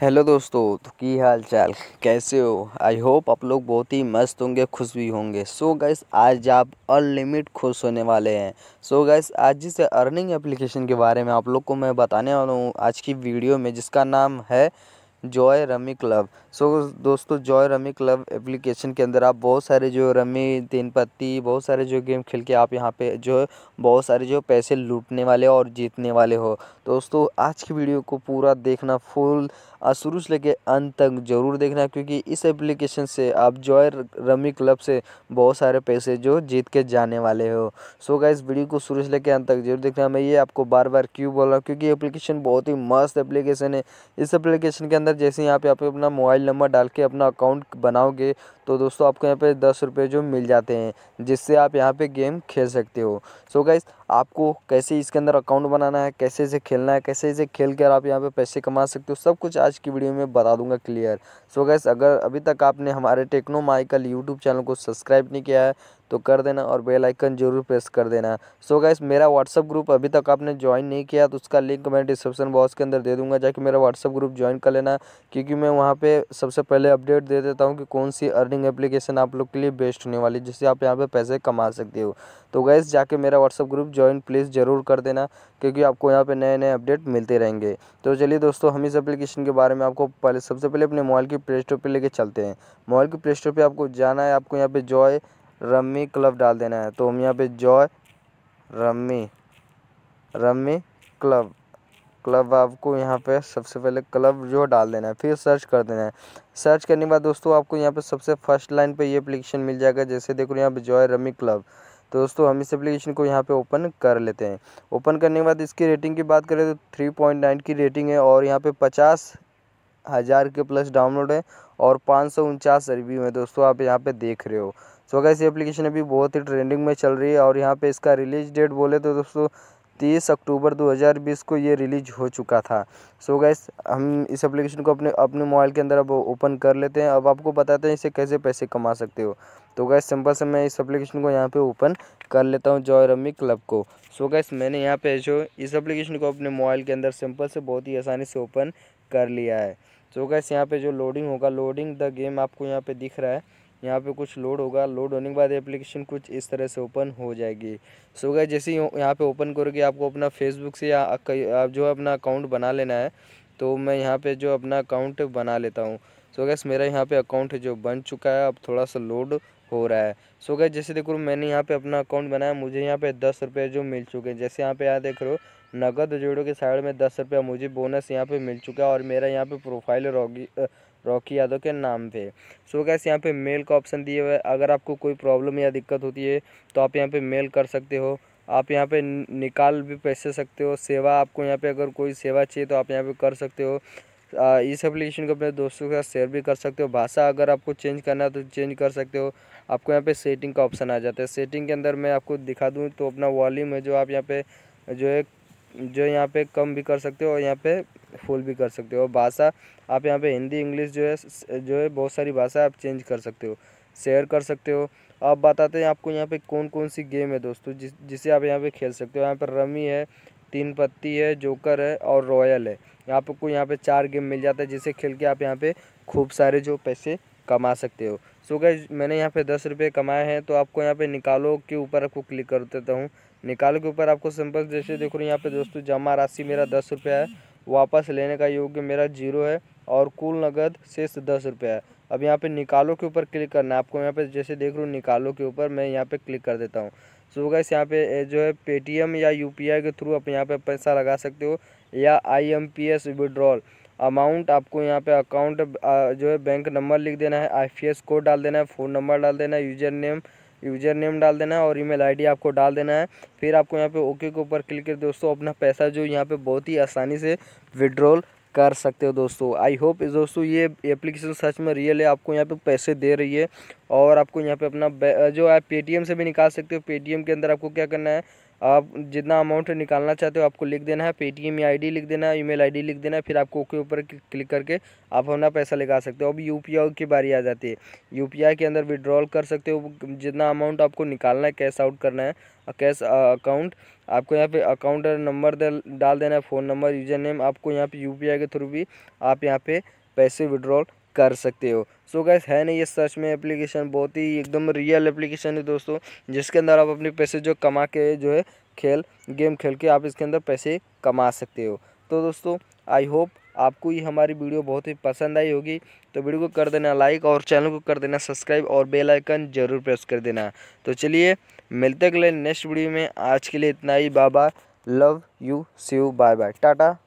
hello दोस्तों तो की हाल चाल कैसे हो आई होप आप लोग बहुत ही मस्त होंगे खुश भी होंगे सो so गैस आज आप अनलिमिट खुश होने वाले हैं सो so गैस आज जिस अर्निंग एप्लीकेशन के बारे में आप लोग को मैं बताने वाला हूँ आज की वीडियो में जिसका नाम है joy rummy club so so, दोस्तों जॉय रमी क्लब एप्लीकेशन के अंदर आप बहुत सारे जो रमी तीन पत्ती बहुत सारे जो गेम खेल के आप यहाँ पे जो बहुत सारे जो पैसे लूटने वाले और जीतने वाले हो दोस्तों आज की वीडियो को पूरा देखना फुल शुरू से लेके अंत तक ज़रूर देखना क्योंकि इस एप्लीकेशन से आप जॉय रमी क्लब से बहुत सारे पैसे जो जीत के जाने वाले हो सो so, इस वीडियो को शुरू से लेके अंत तक जरूर देखना मैं ये आपको बार बार क्यों बोल रहा हूँ क्योंकि एप्लीकेशन बहुत ही मस्त एप्लीकेशन है इस एप्लीकेशन के अंदर जैसे यहाँ पे आप अपना मोबाइल मोबाइल नंबर डाल के अपना अकाउंट बनाओगे तो दोस्तों आपको यहाँ पे दस रुपये जो मिल जाते हैं जिससे आप यहाँ पे गेम खेल सकते हो सो so गाइज आपको कैसे इसके अंदर अकाउंट बनाना है कैसे इसे खेलना है कैसे इसे खेल कर आप यहाँ पे पैसे कमा सकते हो सब कुछ आज की वीडियो में बता दूंगा क्लियर सो so गाइज अगर अभी तक आपने हमारे टेक्नो माइकल यूट्यूब चैनल को सब्सक्राइब नहीं किया है तो कर देना और बेल आइकन जरूर प्रेस कर देना सो गाइस मेरा व्हाट्सअप ग्रुप अभी तक आपने ज्वाइन नहीं किया तो उसका लिंक मैं डिस्क्रिप्शन बॉक्स के अंदर दे दूँगा जाके मेरा व्हाट्सअप ग्रुप ज्वाइन कर लेना क्योंकि मैं वहाँ पर सबसे पहले अपडेट दे देता हूँ कि कौन सी अर्निंग एप्लीकेशन आप लोग के लिए बेस्ट होने वाली जिससे आप यहाँ पर पैसे कमा सकते हो तो गैस जाके मेरा व्हाट्सअप ग्रुप ज्वाइन प्लीज़ ज़रूर कर देना क्योंकि आपको यहाँ पे नए नए अपडेट मिलते रहेंगे तो चलिए दोस्तों हम इस एप्लीकेशन के बारे में आपको पहले सबसे पहले अपने मोबाइल की प्ले स्टोर पर लेके चलते हैं मोबाइल की प्ले स्टोर पर आपको जाना है आपको यहाँ पे जॉय रम्मी क्लब डाल देना है तो हम यहाँ पे joy rummy rummy club club आपको यहाँ पे सबसे पहले क्लब जो डाल देना है फिर सर्च कर देना है सर्च करने के बाद दोस्तों आपको यहाँ पे सबसे फर्स्ट लाइन पे ये अप्लीकेशन मिल जाएगा जैसे देखो यहाँ पे जॉय रमी क्लब तो दोस्तों हम इस एप्लीकेशन को यहाँ पे ओपन कर लेते हैं ओपन करने के बाद इसकी रेटिंग की बात करें तो थ्री पॉइंट नाइन की रेटिंग है और यहाँ पे पचास हज़ार के प्लस डाउनलोड है और पाँच सौ उनचास रिव्यू है दोस्तों आप यहाँ पे देख रहे हो सो गैस ये एप्लीकेशन अभी बहुत ही ट्रेंडिंग में चल रही है और यहाँ पे इसका रिलीज डेट बोले तो दोस्तों तीस अक्टूबर 2020 को ये रिलीज हो चुका था सो so गैस हम इस एप्लीकेशन को अपने अपने मोबाइल के अंदर अब ओपन कर लेते हैं अब आपको बताते हैं इसे कैसे पैसे कमा सकते हो तो गैस सिंपल से मैं इस एप्लीकेशन को यहाँ पे ओपन कर लेता हूँ जॉय रमी क्लब को सो so गैस मैंने यहाँ पे जो इस एप्लीकेशन को अपने मोबाइल के अंदर सिंपल से बहुत ही आसानी से ओपन कर लिया है सो so गैस यहाँ पर जो लोडिंग होगा लोडिंग द गेम आपको यहाँ पर दिख रहा है यहाँ पे कुछ लोड होगा लोड होने के बाद एप्लीकेशन कुछ इस तरह से ओपन हो जाएगी सो गए जैसे ही यहाँ पे ओपन करोगे आपको अपना फेसबुक से या आप जो अपना अकाउंट बना लेना है तो मैं यहाँ पे जो अपना अकाउंट बना लेता हूँ सो गैस मेरा यहाँ पे अकाउंट जो बन चुका है अब थोड़ा सा लोड हो रहा है सो गए गैस जैसे देखो मैंने यहाँ पे अपना अकाउंट बनाया मुझे यहाँ पे दस रुपये जो मिल चुके हैं जैसे यहाँ पे यहाँ देख रहे हो नगद जोड़ो के साइड में दस रुपया मुझे बोनस यहाँ पे मिल चुका है और मेरा यहाँ पे प्रोफाइल रॉकी यादव के नाम पे सो गैस यहाँ पे मेल का ऑप्शन दिए हुआ है अगर आपको कोई प्रॉब्लम या दिक्कत होती है तो आप यहाँ पे मेल कर सकते हो आप यहाँ पे निकाल भी पैसे सकते हो सेवा आपको यहाँ पे अगर कोई सेवा चाहिए तो आप यहाँ पे कर सकते हो इस एप्लीकेशन को अपने दोस्तों के साथ शेयर भी कर सकते हो भाषा अगर आपको चेंज करना है तो चेंज कर सकते हो आपको यहाँ पे सेटिंग का ऑप्शन आ जाता है सेटिंग के अंदर मैं आपको दिखा दूँ तो अपना वॉल्यूम है जो आप यहाँ पे जो है जो यहाँ पे कम भी कर सकते हो और यहाँ पे फुल भी कर सकते हो भाषा आप यहाँ पे हिंदी इंग्लिश जो है जो है बहुत सारी भाषा आप चेंज कर सकते हो शेयर कर सकते हो अब बताते हैं आपको यहाँ पे कौन कौन सी गेम है दोस्तों जिस जिसे आप यहाँ पे खेल सकते हो यहाँ पर रमी है तीन पत्ती है जोकर है और रॉयल है आपको यहाँ पर चार गेम मिल जाता है जिसे खेल के आप यहाँ पर खूब सारे जो पैसे कमा सकते हो सो गैज मैंने यहाँ पे दस रुपये कमाए हैं तो आपको यहाँ पे निकालो के ऊपर आपको क्लिक कर देता हूँ निकालो के ऊपर आपको सिंपल जैसे देखो यहाँ पे दोस्तों जमा राशि मेरा दस रुपया है वापस लेने का योग्य मेरा जीरो है और कुल नगद शेष दस रुपया है अब यहाँ पे निकालो के ऊपर क्लिक करना है आपको यहाँ पे जैसे देख हूँ निकालो के ऊपर मैं यहाँ पे क्लिक कर देता हूँ सो गैस यहाँ पे जो है पेटीएम या यूपीआई के थ्रू आप यहाँ पे पैसा लगा सकते हो या आईएमपीएस विड्रॉल अमाउंट आपको यहाँ पे अकाउंट जो है बैंक नंबर लिख देना है आईएफएस कोड डाल देना है फ़ोन नंबर डाल देना है यूजर नेम यूजर नेम डाल देना है और ईमेल आईडी आपको डाल देना है फिर आपको यहाँ पे ओके के ऊपर क्लिक कर दोस्तों अपना पैसा जो यहाँ पे बहुत ही आसानी से विड्रॉल कर सकते हो दोस्तों आई होप दोस्तों ये एप्लीकेशन सच में रियल है आपको यहाँ पे पैसे दे रही है और आपको यहाँ पे अपना जो है पेटीएम से भी निकाल सकते हो पेटीएम के अंदर आपको क्या करना है आप जितना अमाउंट निकालना चाहते हो आपको लिख देना है पेटीएम या आई लिख देना है ईमेल आईडी लिख देना है फिर आपको ओके ऊपर क्लिक करके आप अपना पैसा निकाल सकते हो अब यूपीआई की बारी आ जाती है यूपीआई के अंदर विड्रॉल कर सकते हो जितना अमाउंट आपको निकालना है कैश आउट करना है कैश अकाउंट आपको यहाँ पे अकाउंट नंबर डाल देना है फ़ोन नंबर यूजर नेम आपको यहाँ पे यू के थ्रू भी आप यहाँ पे पैसे विड्रॉल कर सकते हो सो so गैस है नहीं ये सच में एप्लीकेशन बहुत ही एकदम रियल एप्लीकेशन है दोस्तों जिसके अंदर आप अपने पैसे जो कमा के जो है खेल गेम खेल के आप इसके अंदर पैसे कमा सकते हो तो दोस्तों आई होप आपको ये हमारी वीडियो बहुत ही पसंद आई होगी तो वीडियो को कर देना लाइक और चैनल को कर देना सब्सक्राइब और बेल आइकन जरूर प्रेस कर देना तो चलिए मिलते अगले नेक्स्ट वीडियो में आज के लिए इतना ही बाबा love you see you bye bye Tata